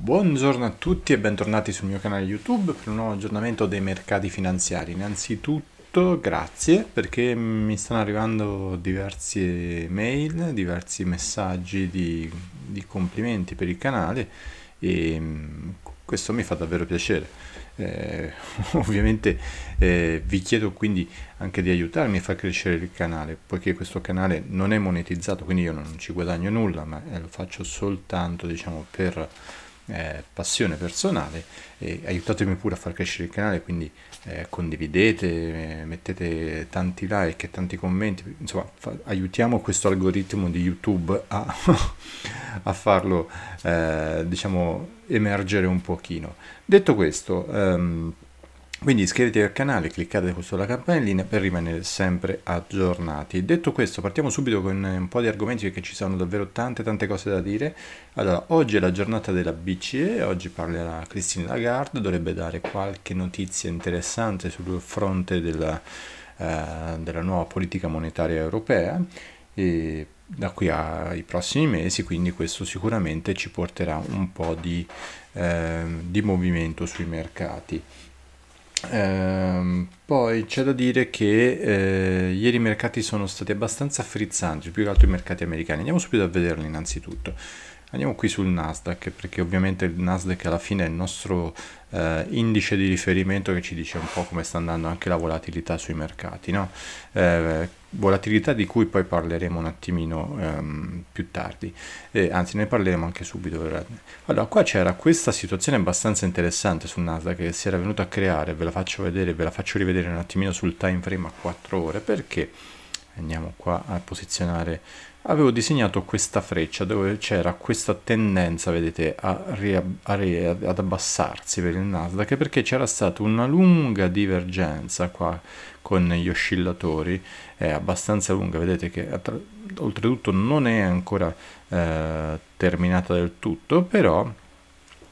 Buongiorno a tutti e bentornati sul mio canale YouTube per un nuovo aggiornamento dei mercati finanziari. Innanzitutto grazie perché mi stanno arrivando diverse mail, diversi messaggi di, di complimenti per il canale e mm, questo mi fa davvero piacere. Eh, ovviamente eh, vi chiedo quindi anche di aiutarmi a far crescere il canale, poiché questo canale non è monetizzato, quindi io non ci guadagno nulla, ma eh, lo faccio soltanto diciamo, per eh, passione personale e aiutatemi pure a far crescere il canale quindi eh, condividete eh, mettete tanti like e tanti commenti insomma fa, aiutiamo questo algoritmo di youtube a, a farlo eh, diciamo emergere un pochino detto questo ehm, quindi iscrivetevi al canale, cliccate questo sulla campanellina per rimanere sempre aggiornati. Detto questo, partiamo subito con un po' di argomenti perché ci sono davvero tante tante cose da dire. Allora, oggi è la giornata della BCE, oggi parlerà Christine Lagarde, dovrebbe dare qualche notizia interessante sul fronte della, eh, della nuova politica monetaria europea. E da qui ai prossimi mesi, quindi questo sicuramente ci porterà un po' di, eh, di movimento sui mercati. Ehm, poi c'è da dire che eh, ieri i mercati sono stati abbastanza frizzanti, più che altro i mercati americani. Andiamo subito a vederli innanzitutto. Andiamo qui sul Nasdaq perché ovviamente il Nasdaq alla fine è il nostro eh, indice di riferimento che ci dice un po' come sta andando anche la volatilità sui mercati, no? eh, volatilità di cui poi parleremo un attimino ehm, più tardi, eh, anzi ne parleremo anche subito. Allora qua c'era questa situazione abbastanza interessante sul Nasdaq che si era venuta a creare, ve la faccio vedere, ve la faccio rivedere un attimino sul time frame a 4 ore perché andiamo qua a posizionare avevo disegnato questa freccia dove c'era questa tendenza, vedete, a a ad abbassarsi per il Nasdaq perché c'era stata una lunga divergenza qua con gli oscillatori, è abbastanza lunga, vedete che oltretutto non è ancora eh, terminata del tutto, però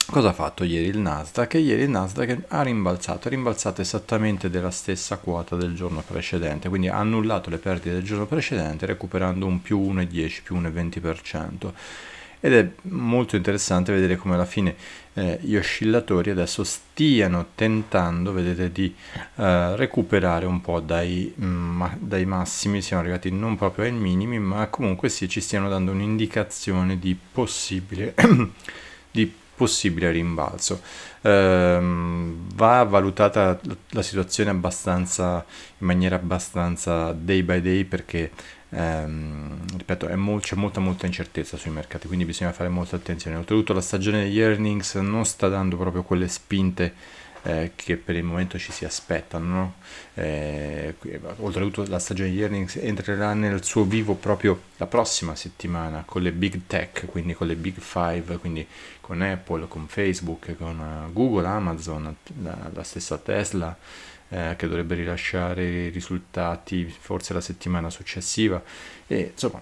Cosa ha fatto ieri il Nasdaq? Ieri il Nasdaq ha rimbalzato, ha rimbalzato esattamente della stessa quota del giorno precedente, quindi ha annullato le perdite del giorno precedente recuperando un più 1,10, più 1,20%. Ed è molto interessante vedere come alla fine eh, gli oscillatori adesso stiano tentando, vedete, di eh, recuperare un po' dai, mh, mm, dai, massimi, siamo arrivati non proprio ai minimi, ma comunque sì, ci stiano dando un'indicazione di possibile... di possibile rimbalzo. Ehm, va valutata la situazione abbastanza, in maniera abbastanza day by day perché ehm, ripeto, mo- c'è molta molta incertezza sui mercati, quindi bisogna fare molta attenzione. Oltretutto la stagione degli earnings non sta dando proprio quelle spinte eh, che per il momento ci si aspettano. No? Eh, oltretutto la stagione di earnings entrerà nel suo vivo proprio la prossima settimana con le big tech, quindi con le big five, quindi con Apple, con Facebook, con eh, Google, Amazon, la, la stessa Tesla. Eh, che dovrebbe rilasciare i risultati forse la settimana successiva e insomma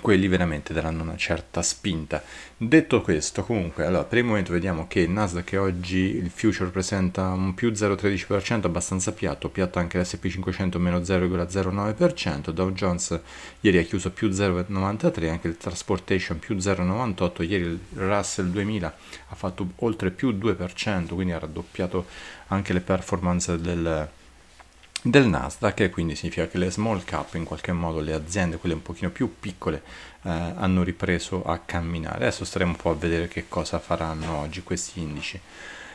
quelli veramente daranno una certa spinta. Detto questo, comunque, allora, per il momento vediamo che il Nasdaq oggi, il future presenta un più 0,13%, abbastanza piatto, piatto anche l'SP500 meno 0,09%, Dow Jones ieri ha chiuso più 0,93%, anche il Transportation più 0,98%, ieri il Russell 2000 ha fatto oltre più 2%, quindi ha raddoppiato anche le performance del del Nasdaq e quindi significa che le small cap in qualche modo le aziende quelle un pochino più piccole eh, hanno ripreso a camminare. Adesso staremo un po' a vedere che cosa faranno oggi questi indici.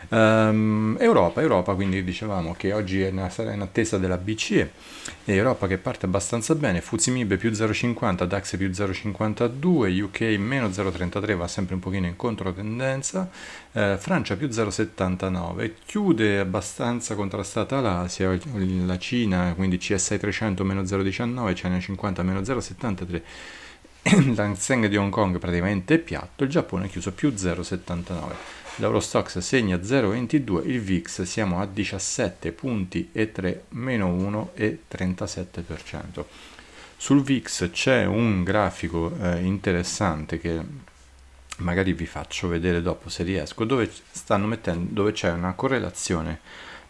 Um, Europa, Europa, quindi dicevamo che oggi sarà in attesa della BCE, Europa che parte abbastanza bene, Fuzimib più 0,50, DAX più 0,52, UK meno 0,33 va sempre un pochino in controtendenza, eh, Francia più 0,79, chiude abbastanza contrastata l'Asia, la Cina quindi CSI 300 meno 0,19, China 50 meno 0,73. l'Hang di Hong Kong praticamente è piatto, il Giappone è chiuso più 0,79. L'Eurostox segna 0,22, il VIX siamo a 17 punti e 3, meno 1,37%. Sul VIX c'è un grafico eh, interessante che magari vi faccio vedere dopo se riesco, dove, mettendo, dove c'è una correlazione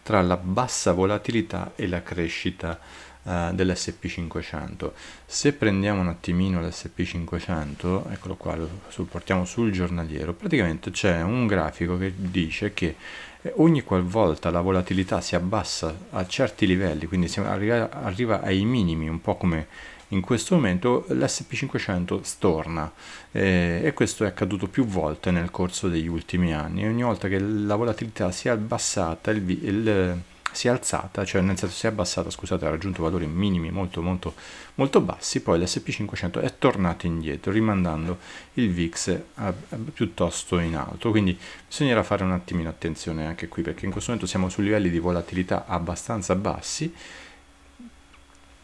tra la bassa volatilità e la crescita eh, dell'SP500. Se prendiamo un attimino l'SP500, eccolo qua, lo, supportiamo sul giornaliero, praticamente c'è un grafico che dice che eh, ogni qualvolta la volatilità si abbassa a certi livelli, quindi arriva, arriva ai minimi, un po' come in questo momento l'SP500 storna eh, e questo è accaduto più volte nel corso degli ultimi anni. Ogni volta che la volatilità si è abbassata, il, il si è alzata, cioè nel senso si è abbassata, scusate, ha raggiunto valori minimi molto molto molto bassi, poi l'SP500 è tornato indietro, rimandando il VIX a, a, piuttosto in alto, quindi bisognerà fare un attimino attenzione anche qui, perché in questo momento siamo su livelli di volatilità abbastanza bassi,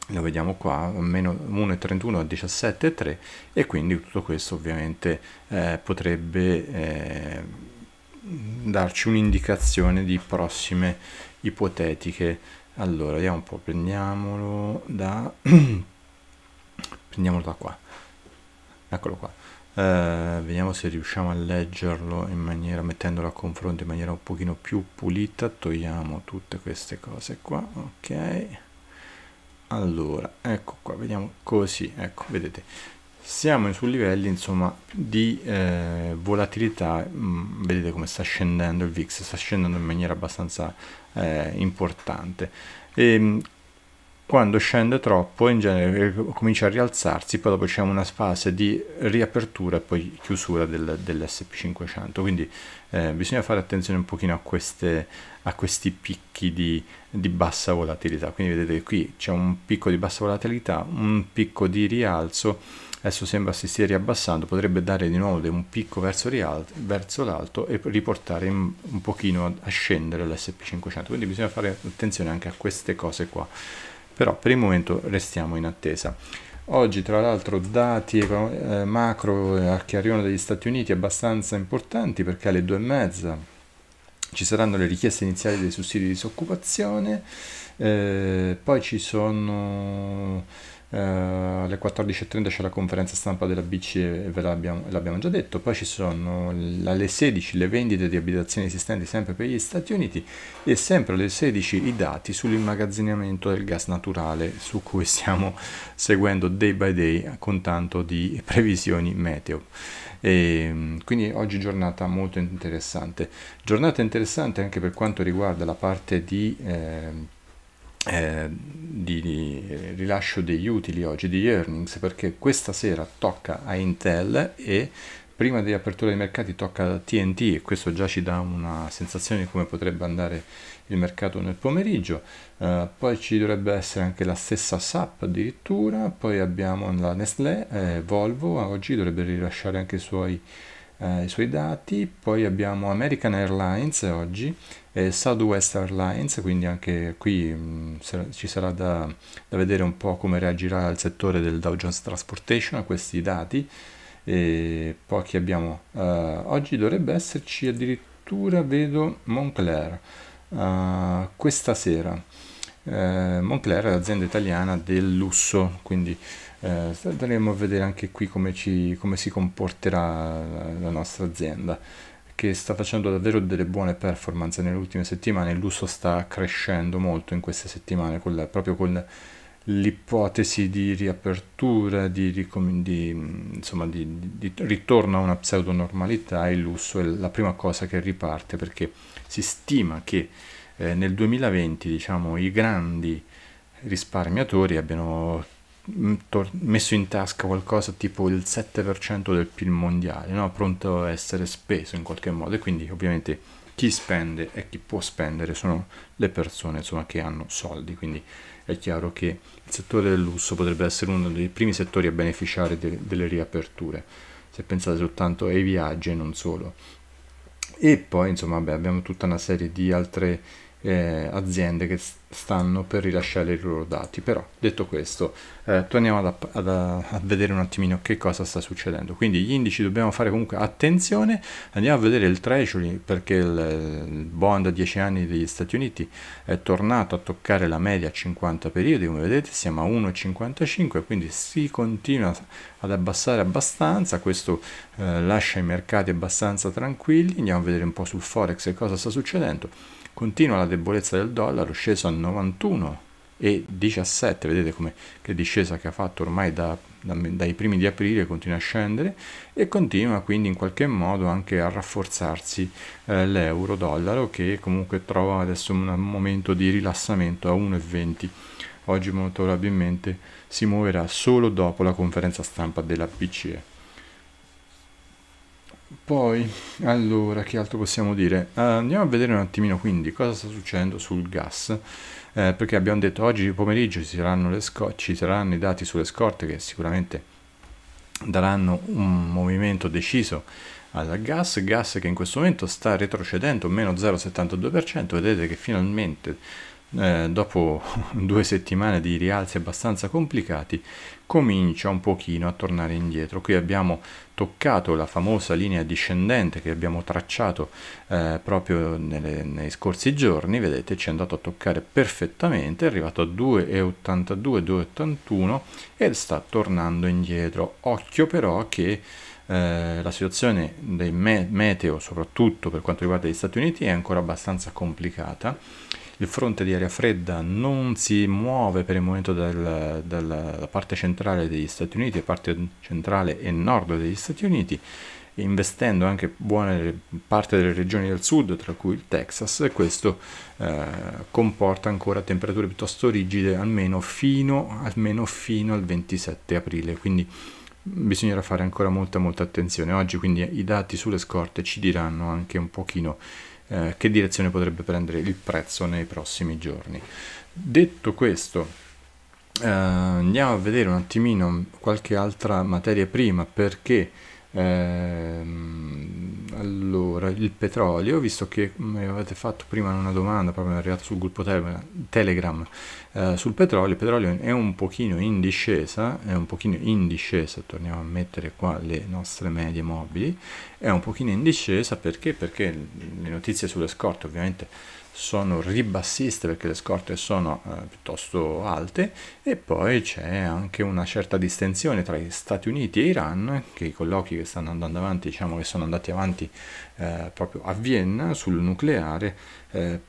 lo vediamo qua, meno 1,31 a 17,3 e quindi tutto questo ovviamente eh, potrebbe... Eh, darci un'indicazione di prossime ipotetiche. Allora, vediamo un po', prendiamolo da... prendiamolo da qua. Eccolo qua. Uh, vediamo se riusciamo a leggerlo in maniera, mettendolo a confronto in maniera un pochino più pulita. Togliamo tutte queste cose qua, ok. Allora, ecco qua, vediamo così, ecco, vedete siamo su livelli insomma di eh, volatilità mh, mm, vedete come sta scendendo il VIX sta scendendo in maniera abbastanza eh, importante e, ehm, quando scende troppo in genere eh, comincia a rialzarsi poi dopo c'è una fase di riapertura e poi chiusura del, dell'SP500 quindi eh, bisogna fare attenzione un pochino a, queste, a questi picchi di, di, bassa volatilità quindi vedete qui c'è un picco di bassa volatilità un picco di rialzo adesso sembra si stia riabbassando, potrebbe dare di nuovo un picco verso, verso l'alto e riportare un pochino a scendere l'SP500, quindi bisogna fare attenzione anche a queste cose qua, però per il momento restiamo in attesa. Oggi tra l'altro dati eh, macro eh, a chiarione degli Stati Uniti abbastanza importanti perché alle due e mezza ci saranno le richieste iniziali dei sussidi di disoccupazione, eh, poi ci sono Uh, alle 14.30 c'è la conferenza stampa della BCE, ve l'abbiamo, l'abbiamo già detto, poi ci sono alle 16 le vendite di abitazioni esistenti sempre per gli Stati Uniti e sempre alle 16 i dati sull'immagazzinamento del gas naturale su cui stiamo seguendo day by day con tanto di previsioni meteo. E, ehm, quindi oggi giornata molto interessante. Giornata interessante anche per quanto riguarda la parte di... Eh, eh, di, di, rilascio degli utili oggi, degli earnings, perché questa sera tocca a Intel e prima di apertura dei mercati tocca a TNT e questo già ci dà una sensazione di come potrebbe andare il mercato nel pomeriggio. Uh, poi ci dovrebbe essere anche la stessa SAP addirittura, poi abbiamo la Nestlé, eh, Volvo, oggi dovrebbe rilasciare anche i suoi eh, i suoi dati, poi abbiamo American Airlines oggi e Southwest Airlines, quindi anche qui mh, mm, ci sarà da, da, vedere un po' come reagirà il settore del Dow Jones Transportation a questi dati. E poi chi abbiamo? Uh, oggi dovrebbe esserci addirittura, vedo, Moncler uh, questa sera. Uh, Moncler è l'azienda italiana del lusso, quindi eh, staremo a vedere anche qui come, ci, come si comporterà la, la nostra azienda che sta facendo davvero delle buone performance nelle ultime settimane, il lusso sta crescendo molto in queste settimane col, proprio con l'ipotesi di riapertura, di, di, mm, insomma, di, di, ritorno a una pseudo normalità il lusso è la prima cosa che riparte perché si stima che eh, nel 2020 diciamo, i grandi risparmiatori abbiano Mm, messo in tasca qualcosa tipo il 7% del PIL mondiale, no? pronto a essere speso in qualche modo e quindi ovviamente chi spende e chi può spendere sono le persone insomma, che hanno soldi, quindi è chiaro che il settore del lusso potrebbe essere uno dei primi settori a beneficiare de delle riaperture, se pensate soltanto ai viaggi e non solo. E poi insomma vabbè, abbiamo tutta una serie di altre eh, aziende che stanno per rilasciare i loro dati. Però detto questo, eh, torniamo ad, ad, a vedere un attimino che cosa sta succedendo. Quindi gli indici dobbiamo fare comunque attenzione, andiamo a vedere il treasury perché il, il bond a 10 anni degli Stati Uniti è tornato a toccare la media a 50 periodi, come vedete siamo a 1,55, quindi si continua ad abbassare abbastanza, questo eh, lascia i mercati abbastanza tranquilli, andiamo a vedere un po' sul forex cosa sta succedendo Continua la debolezza del dollaro, sceso a 91 e 17, vedete come che discesa che ha fatto ormai da, da, dai primi di aprile continua a scendere e continua quindi in qualche modo anche a rafforzarsi eh, l'euro dollaro che comunque trova adesso un momento di rilassamento a 1,20 oggi molto probabilmente si muoverà solo dopo la conferenza stampa della BCE poi, allora, che altro possiamo dire? Uh, andiamo a vedere un attimino quindi cosa sta succedendo sul gas, eh, perché abbiamo detto oggi pomeriggio ci saranno, ci saranno i dati sulle scorte che sicuramente daranno un movimento deciso al gas, gas che in questo momento sta retrocedendo meno 0,72%, vedete che finalmente eh, dopo due settimane di rialzi abbastanza complicati, comincia un pochino a tornare indietro. Qui abbiamo toccato la famosa linea discendente che abbiamo tracciato eh, proprio nelle, nei scorsi giorni, vedete ci è andato a toccare perfettamente, è arrivato a 2,82, 2,81 e sta tornando indietro. Occhio però che eh, la situazione dei meteo, soprattutto per quanto riguarda gli Stati Uniti, è ancora abbastanza complicata il fronte di aria fredda non si muove per il momento dal, dalla parte centrale degli Stati Uniti, parte centrale e nord degli Stati Uniti, investendo anche buone parte delle regioni del sud, tra cui il Texas, e questo eh, comporta ancora temperature piuttosto rigide, almeno fino, almeno fino al 27 aprile. Quindi bisognerà fare ancora molta molta attenzione oggi, quindi i dati sulle scorte ci diranno anche un pochino eh, che direzione potrebbe prendere il prezzo nei prossimi giorni. Detto questo, eh, andiamo a vedere un attimino qualche altra materia prima perché ehm, allora, il petrolio, visto che mi mm, avete fatto prima una domanda, proprio è arrivato sul gruppo Telegram, eh, sul petrolio, il petrolio è un pochino in discesa, è un pochino in discesa, torniamo a mettere qua le nostre medie mobili, è un pochino in discesa perché? Perché le notizie sulle scorte ovviamente sono ribassiste perché le scorte sono eh, piuttosto alte e poi c'è anche una certa distensione tra gli Stati Uniti e Iran che i colloqui che stanno andando avanti diciamo che sono andati avanti eh, proprio a Vienna sul nucleare eh,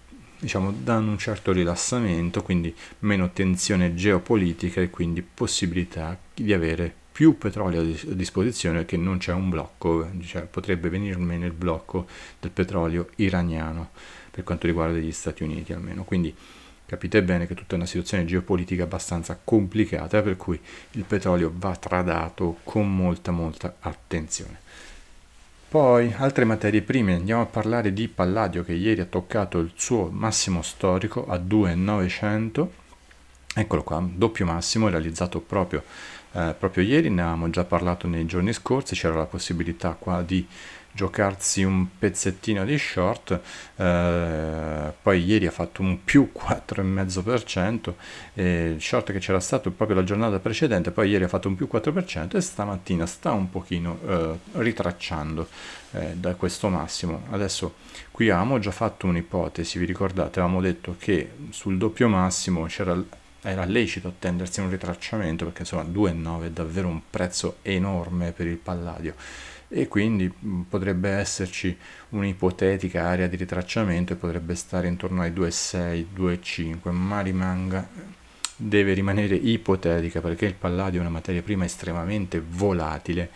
diciamo, danno un certo rilassamento, quindi meno tensione geopolitica e quindi possibilità di avere più petrolio a disposizione perché non c'è un blocco, cioè potrebbe meno il blocco del petrolio iraniano per quanto riguarda gli Stati Uniti almeno. Quindi capite bene che tutta è una situazione geopolitica abbastanza complicata per cui il petrolio va tradato con molta molta attenzione. Poi altre materie prime, andiamo a parlare di Palladio che ieri ha toccato il suo massimo storico a 2,900, eccolo qua, doppio massimo realizzato proprio eh, proprio ieri, ne avevamo già parlato nei giorni scorsi, c'era la possibilità qua di giocarsi un pezzettino di short, eh, poi ieri ha fatto un più 4,5%, eh, il short che c'era stato proprio la giornata precedente, poi ieri ha fatto un più 4% e stamattina sta un pochino eh, ritracciando eh, da questo massimo. Adesso qui avevamo già fatto un'ipotesi, vi ricordate, avevamo detto che sul doppio massimo c'era era lecito attendersi un ritracciamento perché insomma 2,9 è davvero un prezzo enorme per il palladio e quindi mm, potrebbe esserci un'ipotetica area di ritracciamento e potrebbe stare intorno ai 2,6, 2,5, ma rimanga, deve rimanere ipotetica perché il palladio è una materia prima estremamente volatile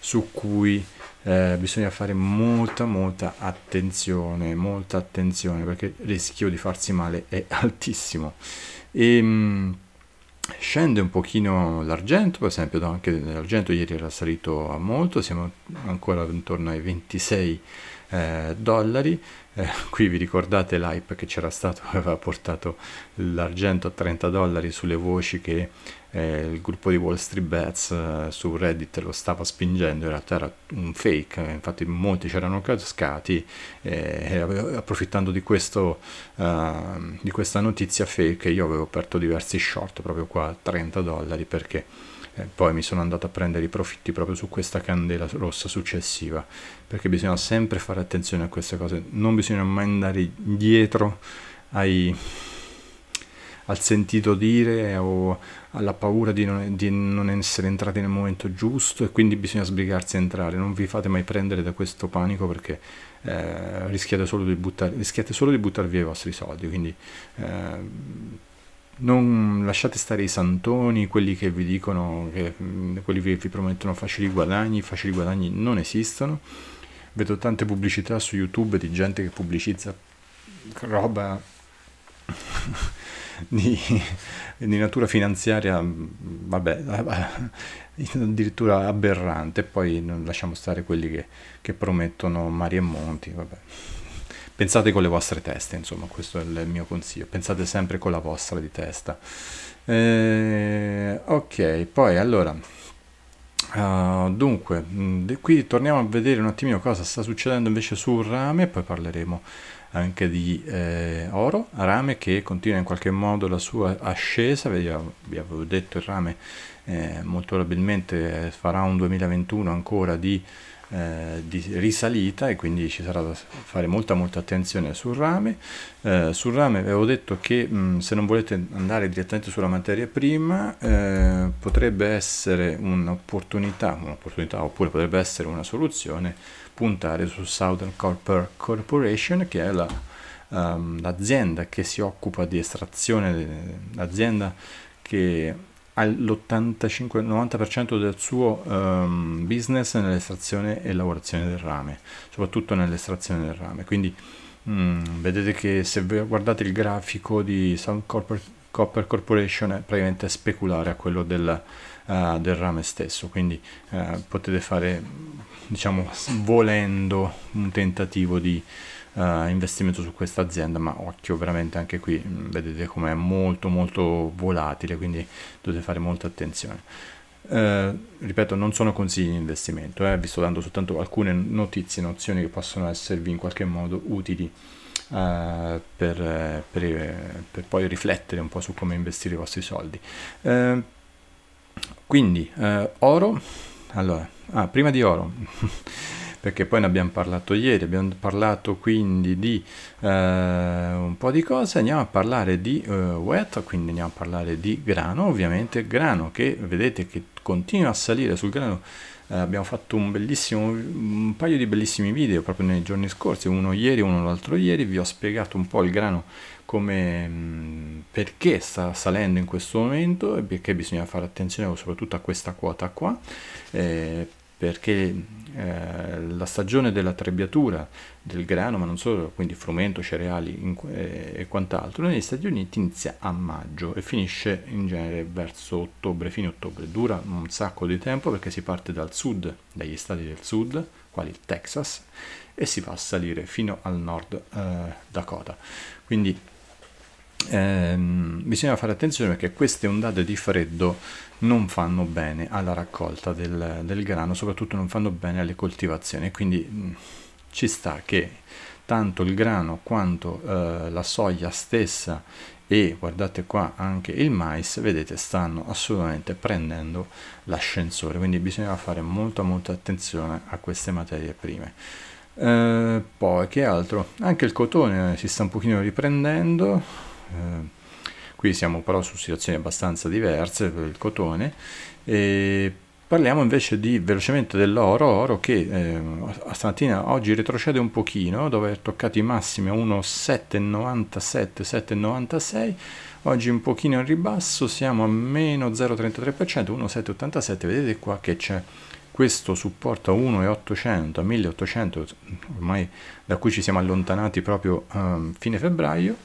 su cui eh, bisogna fare molta molta attenzione, molta attenzione perché il rischio di farsi male è altissimo. E, ehm, mh, scende un pochino l'argento, per esempio anche l'argento ieri era salito a molto, siamo ancora intorno ai 26 eh, dollari, eh, qui vi ricordate l'hype che c'era stato, aveva portato l'argento a 30 dollari sulle voci che eh, il gruppo di Wall Street Bets eh, su Reddit lo stava spingendo, in realtà era un fake, eh, infatti molti c'erano cascati eh, e approfittando di, questo, ehm, di questa notizia fake io avevo aperto diversi short proprio qua a 30 dollari perché eh, poi mi sono andato a prendere i profitti proprio su questa candela rossa successiva perché bisogna sempre fare attenzione a queste cose non bisogna mai andare dietro ai al sentito dire o alla paura di non, di non essere entrati nel momento giusto e quindi bisogna sbrigarsi a entrare. Non vi fate mai prendere da questo panico perché eh, rischiate, solo di buttar, rischiate solo di buttare via i vostri soldi. Quindi eh, non lasciate stare i santoni, quelli che vi dicono, che, mm, quelli che vi promettono facili guadagni, facili guadagni non esistono. Vedo tante pubblicità su YouTube di gente che pubblicizza roba di, di natura finanziaria, mm, vabbè, eh, addirittura aberrante, poi lasciamo stare quelli che, che promettono mari e monti, vabbè. Pensate con le vostre teste, insomma, questo è il mio consiglio, pensate sempre con la vostra di testa. Eh, ok, poi allora, uh, dunque, mh, mm, qui torniamo a vedere un attimino cosa sta succedendo invece sul rame, poi parleremo anche di eh, oro, rame che continua in qualche modo la sua ascesa, vi avevo detto il rame eh, molto probabilmente farà un 2021 ancora di eh, di risalita e quindi ci sarà da fare molta molta attenzione sul rame. Eh, sul rame avevo detto che mh, se non volete andare direttamente sulla materia prima eh, potrebbe essere un'opportunità, un'opportunità oppure potrebbe essere una soluzione puntare su Southern Copper Corporation che è la, um, l'azienda che si occupa di estrazione, l'azienda che all'85-90% del suo um, business nell'estrazione e lavorazione del rame, soprattutto nell'estrazione del rame. Quindi mm, vedete che se guardate il grafico di Sound Copper, Copper Corporation è praticamente speculare a quello del, uh, del rame stesso, quindi uh, potete fare, diciamo, volendo un tentativo di uh, investimento su questa azienda, ma occhio veramente anche qui, mm, vedete com'è molto molto volatile, quindi dovete fare molta attenzione. Uh, ripeto, non sono consigli di investimento, eh, vi sto dando soltanto alcune notizie, nozioni che possono esservi in qualche modo utili. Uh, per, per, per, poi riflettere un po' su come investire i vostri soldi. Uh, quindi, uh, oro, allora, ah, prima di oro, perché poi ne abbiamo parlato ieri, abbiamo parlato quindi di eh, un po' di cose, andiamo a parlare di eh, wet, quindi andiamo a parlare di grano, ovviamente grano che vedete che continua a salire sul grano eh, abbiamo fatto un, un paio di bellissimi video proprio nei giorni scorsi, uno ieri e uno l'altro ieri, vi ho spiegato un po' il grano come mm, perché sta salendo in questo momento e perché bisogna fare attenzione soprattutto a questa quota qua. Eh, perché eh, la stagione della trebbiatura del grano, ma non solo, quindi frumento, cereali in, eh, e quant'altro, negli Stati Uniti inizia a maggio e finisce in genere verso ottobre, fine ottobre. Dura un sacco di tempo perché si parte dal sud, dagli stati del sud, quali il Texas, e si va a salire fino al nord eh, Dakota. Quindi ehm, bisogna fare attenzione perché queste ondate di freddo non fanno bene alla raccolta del, del grano, soprattutto non fanno bene alle coltivazioni, quindi mh, mm, ci sta che tanto il grano quanto eh, la soia stessa e guardate qua anche il mais vedete stanno assolutamente prendendo l'ascensore quindi bisogna fare molta molta attenzione a queste materie prime eh, poi che altro anche il cotone si sta un pochino riprendendo eh, qui siamo però su situazioni abbastanza diverse per il cotone parliamo invece di velocemente dell'oro oro che eh, stamattina oggi retrocede un pochino dove è toccato i massimi a 1,797 7,96 oggi un pochino in ribasso siamo a meno 0,33% 1,787 vedete qua che c'è questo supporta 1,800 a 1800 ormai da cui ci siamo allontanati proprio a um, ehm, fine febbraio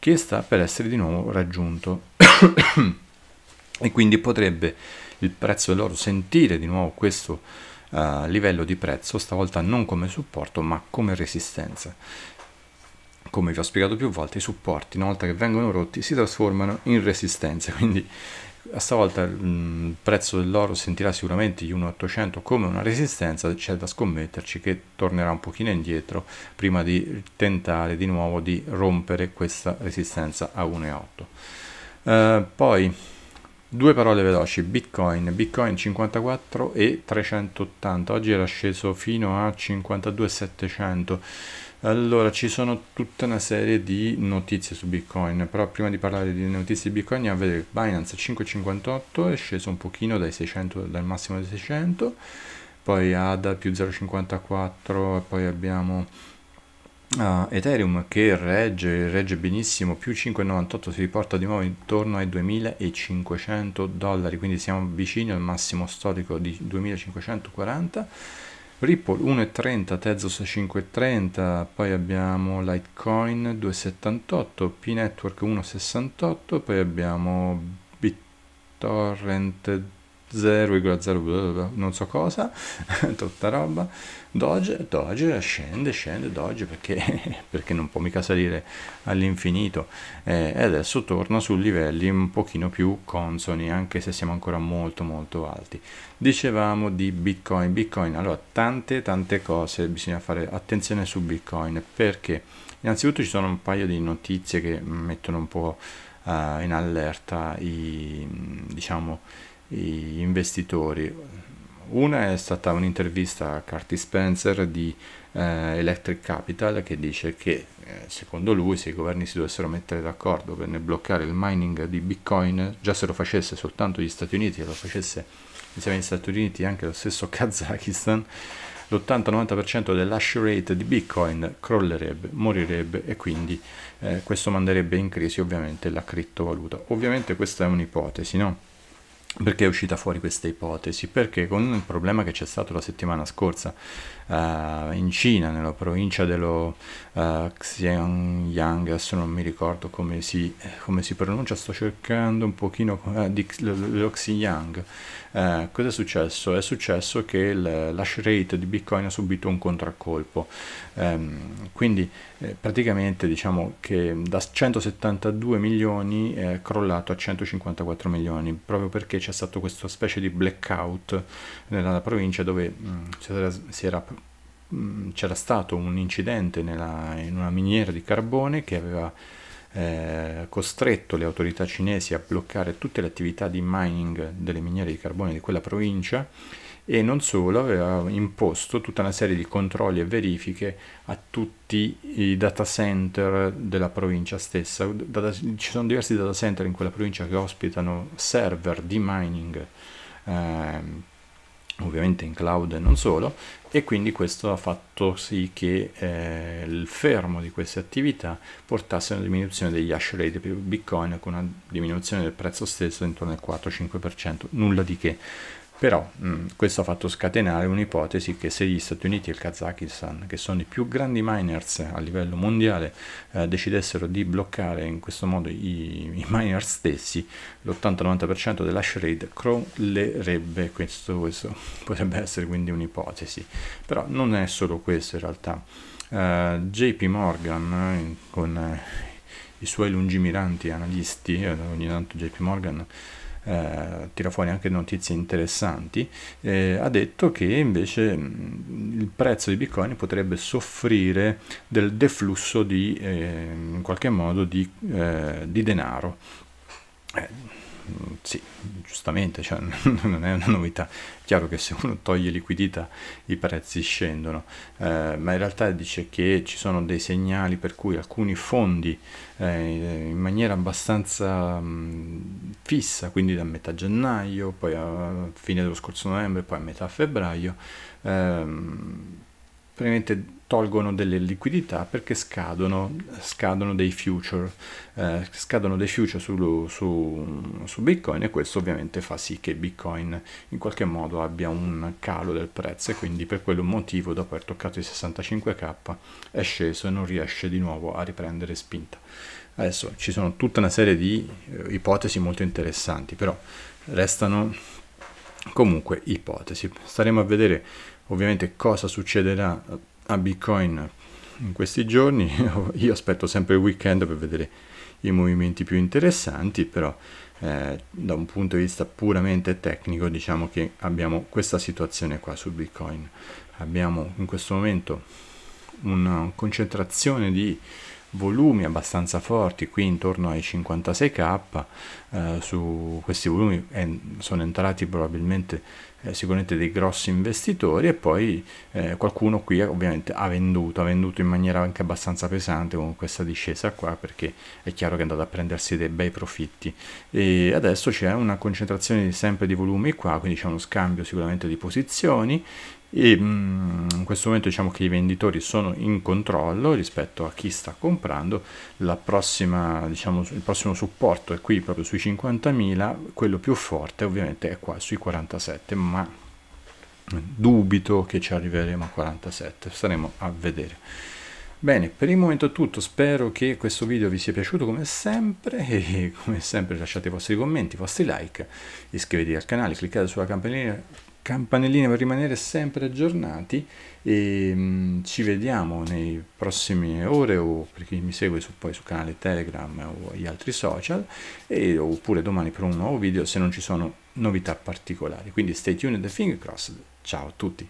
che sta per essere di nuovo raggiunto e quindi potrebbe il prezzo dell'oro sentire di nuovo questo uh, livello di prezzo, stavolta non come supporto ma come resistenza. Come vi ho spiegato più volte, i supporti, una volta che vengono rotti, si trasformano in resistenza quindi a stavolta il mm, prezzo dell'oro sentirà sicuramente gli 1.800 come una resistenza, c'è da scommetterci che tornerà un pochino indietro prima di tentare di nuovo di rompere questa resistenza a 1.8. Eh, poi due parole veloci, Bitcoin, Bitcoin 54 e 380, oggi era sceso fino a 52.700 allora, ci sono tutta una serie di notizie su Bitcoin, però prima di parlare di notizie di Bitcoin andiamo a vedere Binance 5,58 è sceso un pochino dai 600, dal massimo dei 600, poi ADA più 0,54, poi abbiamo uh, Ethereum che regge, regge benissimo, più 5,98 si riporta di nuovo intorno ai 2500 dollari, quindi siamo vicini al massimo storico di 2540 Ripple 1,30, Tezos 5,30, poi abbiamo Litecoin 2,78, P-Network 1,68, poi abbiamo BitTorrent 2. 0,0 non so cosa, tutta roba, Doge, Doge scende, scende Doge perché, perché non può mica salire all'infinito eh, e adesso torna su livelli un pochino più consoni anche se siamo ancora molto molto alti. Dicevamo di Bitcoin, Bitcoin, allora tante tante cose bisogna fare attenzione su Bitcoin perché innanzitutto ci sono un paio di notizie che mettono un po' eh, in allerta i diciamo gli investitori. Una è stata un'intervista a Curtis Spencer di eh, Electric Capital che dice che eh, secondo lui se i governi si dovessero mettere d'accordo per bloccare il mining di Bitcoin, già se lo facesse soltanto gli Stati Uniti e lo facesse insieme agli Stati Uniti anche lo stesso Kazakistan, l'80-90% dell'hash rate di Bitcoin crollerebbe, morirebbe e quindi eh, questo manderebbe in crisi ovviamente la criptovaluta. Ovviamente questa è un'ipotesi, no? Perché è uscita fuori questa ipotesi? Perché con il problema che c'è stato la settimana scorsa uh, in Cina, nella provincia dello uh, eh, Xianyang, adesso non mi ricordo come si, come si, pronuncia, sto cercando un pochino uh, di, lo, lo Xinjiang. Uh, cosa è successo? È successo che il, l'hash rate di Bitcoin ha subito un contraccolpo, um, quindi eh, praticamente diciamo che da 172 milioni è crollato a 154 milioni, proprio perché c'è stato questa specie di blackout nella provincia dove mh, mm, si, era, si, era, Mm, c'era stato un incidente nella, in una miniera di carbone che aveva eh, costretto le autorità cinesi a bloccare tutte le attività di mining delle miniere di carbone di quella provincia e non solo, aveva imposto tutta una serie di controlli e verifiche a tutti i data center della provincia stessa. Data, ci sono diversi data center in quella provincia che ospitano server di mining eh, ovviamente in cloud e non solo, e quindi questo ha fatto sì che eh, il fermo di queste attività portasse a una diminuzione degli hash rate per Bitcoin con una diminuzione del prezzo stesso intorno al 4-5%, nulla di che. Però mh, mm, questo ha fatto scatenare un'ipotesi che se gli Stati Uniti e il Kazakistan, che sono i più grandi miners a livello mondiale, eh, decidessero di bloccare in questo modo i, i miner stessi, l'80-90% della trade crollerebbe, questo, questo potrebbe essere quindi un'ipotesi. Però non è solo questo in realtà. Uh, eh, JP Morgan eh, con uh, i suoi lungimiranti analisti, ogni tanto JP Morgan eh, tira fuori anche notizie interessanti, eh, ha detto che invece mh, mm, il prezzo di Bitcoin potrebbe soffrire del deflusso di, eh, in qualche modo di, eh, di denaro. Eh, Mm, sì, giustamente, cioè, non è una novità. Chiaro che se uno toglie liquidità i prezzi scendono, eh, ma in realtà dice che ci sono dei segnali per cui alcuni fondi eh, in maniera abbastanza mh, mm, fissa, quindi da metà gennaio, poi a fine dello scorso novembre, poi a metà febbraio, ehm, praticamente tolgono delle liquidità perché scadono, scadono dei future, eh, scadono dei future su, su, su, Bitcoin e questo ovviamente fa sì che Bitcoin in qualche modo abbia un calo del prezzo e quindi per quello motivo dopo aver toccato i 65k è sceso e non riesce di nuovo a riprendere spinta. Adesso ci sono tutta una serie di eh, ipotesi molto interessanti, però restano comunque ipotesi. Staremo a vedere ovviamente cosa succederà a Bitcoin in questi giorni, io aspetto sempre il weekend per vedere i movimenti più interessanti, però eh, da un punto di vista puramente tecnico diciamo che abbiamo questa situazione qua su Bitcoin. Abbiamo in questo momento una concentrazione di volumi abbastanza forti, qui intorno ai 56k, eh, su questi volumi en- sono entrati probabilmente eh, sicuramente dei grossi investitori e poi eh, qualcuno qui ovviamente ha venduto, ha venduto in maniera anche abbastanza pesante con questa discesa qua perché è chiaro che è andato a prendersi dei bei profitti e adesso c'è una concentrazione sempre di volumi qua, quindi c'è uno scambio sicuramente di posizioni e mm, in questo momento diciamo che i venditori sono in controllo rispetto a chi sta comprando prossima, diciamo, il prossimo supporto è qui proprio sui 50.000 quello più forte ovviamente è qua sui 47 ma dubito che ci arriveremo a 47 staremo a vedere Bene, per il momento è tutto, spero che questo video vi sia piaciuto come sempre e come sempre lasciate i vostri commenti, i vostri like, iscrivetevi al canale, cliccate sulla campanella campanellina per rimanere sempre aggiornati e mh, mm, ci vediamo nei prossimi ore o per chi mi segue su, poi su canale Telegram o gli altri social e, oppure domani per un nuovo video se non ci sono novità particolari. Quindi stay tuned e finger crossed. Ciao a tutti!